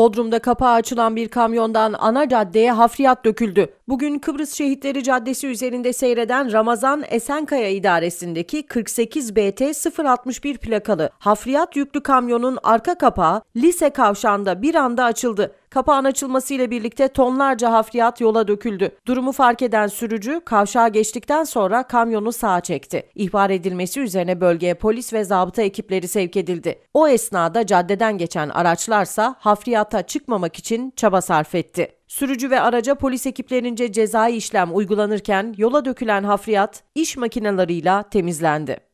Bodrum'da kapağı açılan bir kamyondan ana caddeye hafriyat döküldü. Bugün Kıbrıs Şehitleri Caddesi üzerinde seyreden Ramazan Esenkaya İdaresindeki 48 BT 061 plakalı hafriyat yüklü kamyonun arka kapağı lise kavşağında bir anda açıldı. Kapağın açılmasıyla birlikte tonlarca hafriyat yola döküldü. Durumu fark eden sürücü kavşağa geçtikten sonra kamyonu sağa çekti. İhbar edilmesi üzerine bölgeye polis ve zabıta ekipleri sevk edildi. O esnada caddeden geçen araçlarsa hafriyata çıkmamak için çaba sarf etti. Sürücü ve araca polis ekiplerince cezai işlem uygulanırken yola dökülen hafriyat iş makinalarıyla temizlendi.